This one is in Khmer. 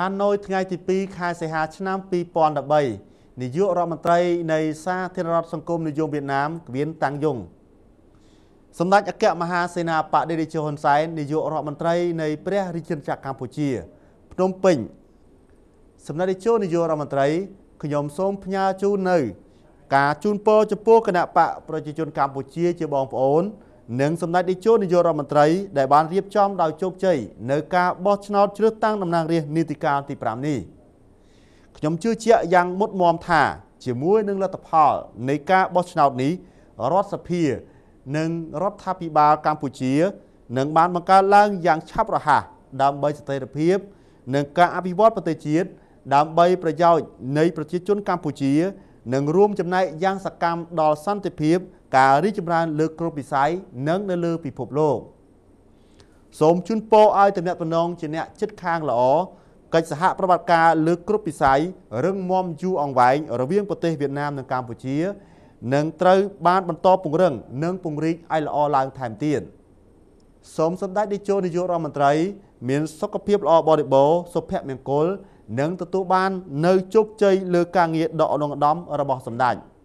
ហាណូយថ្ងៃទី2ខែសីហាឆ្នាំ2013នាយករដ្ឋមន្ត្រី នៃសាធារណរដ្ឋសង្គមនិយមវៀតណាមគ្វៀនតាំងយុងសម្ដេចអគ្គមហាសេនាបតីរាជហ៊ុនសែននាយករដ្ឋមន្ត្រីនៃព្រះរាជាណាចក្រកម្ពុជាភ្នំពេញ សម្ដេចរាជនាយករដ្ឋមន្ត្រីខ្ញុំសូមផ្ញើជូននៅ ការជូនពរចំពោះគណៈបកប្រជាជនកម្ពុជាជាបងប្អូននិងសម្ដេចតេជោនាយករដ្ឋមន្ត្រីដែលបានរៀបចំ ដោយជោគជ័យនៅការបោះឆ្នោតជ្រើសតាំងតំណាងរាស្ត្រនីតិកាលទី5នេះខ្ញុំជឿជាក់យ៉ាងមុតមមថាជាមួយនឹងលទ្ធផលនៃការបោះឆ្នោតនេះរដ្ឋសភា និងរដ្ឋាភិបាលកម្ពុជានឹងបានបង្កើតឡើងយ៉ាងឆាប់រហ័សដើម្បីស្ថិរភាពនិងការអភិវឌ្ឍប្រទេសជាតិដើម្បីប្រយោជន៍នៃប្រជាជនកម្ពុជានិងរួមចំណែកយ៉ាងសកម្មដល់សន្តិភាពការរីកចម្រើនលើគ្រប់វិស័យនិងនៅលើពិភពលោកសូមជូនពរឲ្យតំណាក់តំណងជាអ្នកចិត្តខាងល្អកិច្ចសហប្រតិបត្តិការលើ គ្រប់វិស័យរឹងមាំយូរអង្វែងរវាងប្រទេសវៀតណាមនិងកម្ពុជានឹងត្រូវបានបន្តពង្រឹង និងពង្រីកឲ្យល្អឡើងថែមទៀតសូមសម្ដេចតេជោនាយករដ្ឋមន្ត្រីមានសុខភាពល្អបរិបូរសុភមង្គលនិងទទួលបាននៅជោគជ័យលើការងារដកអនុឧត្តមរបស់សម្ដេច។